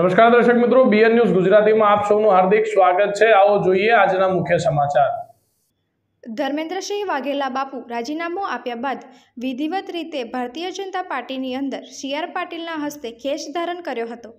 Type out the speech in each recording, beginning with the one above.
નમસ્કાર દર્શક મિત્રો બીએન ન્યૂઝ ગુજરાતીમાં આપ સૌનું હાર્દિક સ્વાગત છે આવો જોઈએ આજના મુખ્ય સમાચાર ધર્મેન્દ્રસિંહ વાઘેલા બાપુ રાજીનામું આપ્યા બાદ વિધિવત રીતે ભારતીય જનતા પાર્ટીની અંદર સી પાટીલના હસ્તે ખેસ ધારણ કર્યો હતો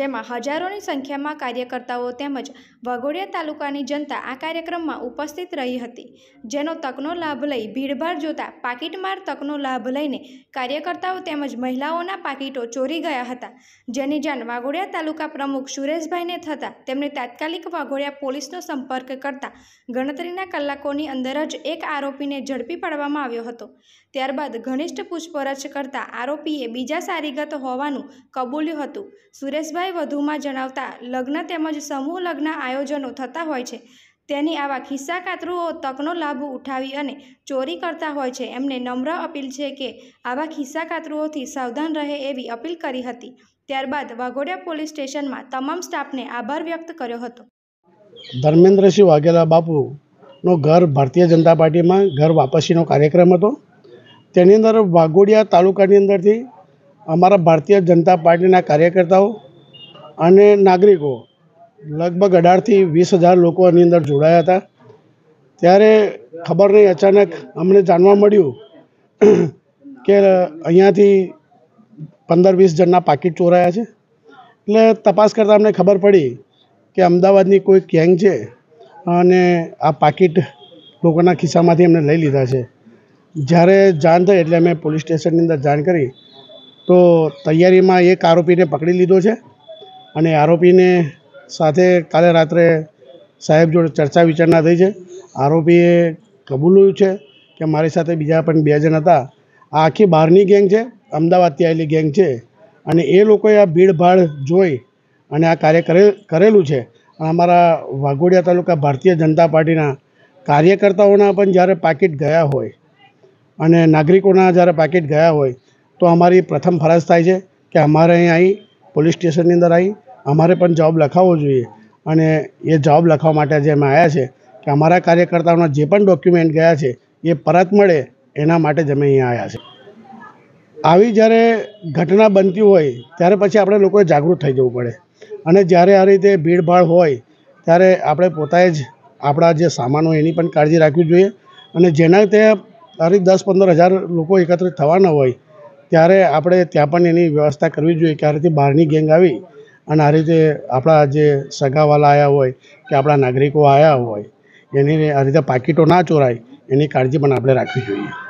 જેમાં હજારોની સંખ્યામાં કાર્યકર્તાઓ તેમજ વાઘોડિયા તાલુકાની જનતા આ કાર્યક્રમમાં ઉપસ્થિત રહી હતી જેનો તકનો લાભ લઈ ભીડભાડ જોતા પાકીટમાર તકનો લાભ લઈને કાર્યકર્તાઓ તેમજ મહિલાઓના પાકીટો ચોરી ગયા હતા જેની જાણ વાઘોડિયા તાલુકા પ્રમુખ સુરેશભાઈને થતાં તેમણે તાત્કાલિક વાઘોડિયા પોલીસનો સંપર્ક કરતા ગણતરીના કલાકોની અંદર અંદર જ એક આરોપીને ઝડપી પાડવામાં આવ્યો હતો ત્યારબાદ ઘનિષ્ઠ પૂછપરછ કરતા આરોપીએ બીજા સારીગત હોવાનું કબૂલ્યું હતું સુરેશભાઈ વધુમાં જણાવતા લગ્ન તેમજ સમૂહ લગ્ન આયોજનો થતા હોય છે તેની આવા ખિસ્સા કાતરુઓ તકનો લાભ ઉઠાવી અને ચોરી કરતા હોય છે એમને નમ્ર અપીલ છે કે આવા ખિસ્સા કાતરુઓથી સાવધાન રહે એવી અપીલ કરી હતી ત્યારબાદ વાઘોડિયા પોલીસ સ્ટેશનમાં તમામ સ્ટાફને આભાર વ્યક્ત કર્યો હતો ધર્મેન્દ્રસિંહ વાઘેલા બાપુ નો ઘર ભારતીય જનતા પાર્ટીમાં ઘર વાપસીનો કાર્યક્રમ હતો તેની અંદર વાઘોડિયા તાલુકાની અંદરથી અમારા ભારતીય જનતા પાર્ટીના કાર્યકર્તાઓ અને નાગરિકો લગભગ અઢારથી વીસ હજાર લોકો આની અંદર જોડાયા હતા ત્યારે ખબર નહીં અચાનક અમને જાણવા મળ્યું કે અહીંયાથી પંદર વીસ જણના પાકીટ ચોરાયા છે એટલે તપાસ કરતાં અમને ખબર પડી કે અમદાવાદની કોઈ ગેંગ છે અને આ પાકીટ લોકોના ખિસ્સામાંથી એમને લઈ લીધા છે જ્યારે જાણ થઈ એટલે અમે પોલીસ સ્ટેશનની અંદર જાણ કરી તો તૈયારીમાં એક આરોપીને પકડી લીધો છે અને આરોપીને સાથે કાલે રાત્રે સાહેબ જોડે ચર્ચા વિચારણા થઈ છે આરોપીએ કબૂલ્યું છે કે મારી સાથે બીજા પણ બે જણ હતા આ આખી બહારની ગેંગ છે અમદાવાદથી આવેલી ગેંગ છે અને એ લોકોએ આ ભીડભાડ જોઈ અને આ કાર્ય કરેલું છે અમારા વાઘોડિયા તાલુકા ભારતીય જનતા પાર્ટીના કાર્યકર્તાઓના પણ જ્યારે પાકીટ ગયા હોય અને નાગરિકોના જ્યારે પાકીટ ગયા હોય તો અમારી પ્રથમ ફરજ થાય છે કે અમારે અહીં આવી પોલીસ સ્ટેશનની અંદર આવી અમારે પણ જવાબ લખાવવો જોઈએ અને એ જવાબ લખવા માટે જે અમે આવ્યા છે કે અમારા કાર્યકર્તાઓના જે પણ ડોક્યુમેન્ટ ગયા છે એ પરત મળે એના માટે જ અમે અહીંયા આવ્યા છે આવી જ્યારે ઘટના બનતી હોય ત્યારે પછી આપણે લોકોએ જાગૃત થઈ જવું પડે અને જ્યારે આ રીતે ભીડભાડ હોય ત્યારે આપણે પોતાએ જ આપણા જે સામાન હોય એની પણ કાળજી રાખવી જોઈએ અને જેના તે તારીખ દસ પંદર હજાર લોકો એકત્રિત થવાના હોય ત્યારે આપણે ત્યાં પણ એની વ્યવસ્થા કરવી જોઈએ કે આ રીતે બહારની ગેંગ આવી અને આ રીતે આપણા જે સગાવાલા આવ્યા હોય કે આપણા નાગરિકો આવ્યા હોય એની આ રીતે પાકીટો ના ચોરાય એની કાળજી પણ આપણે રાખવી જોઈએ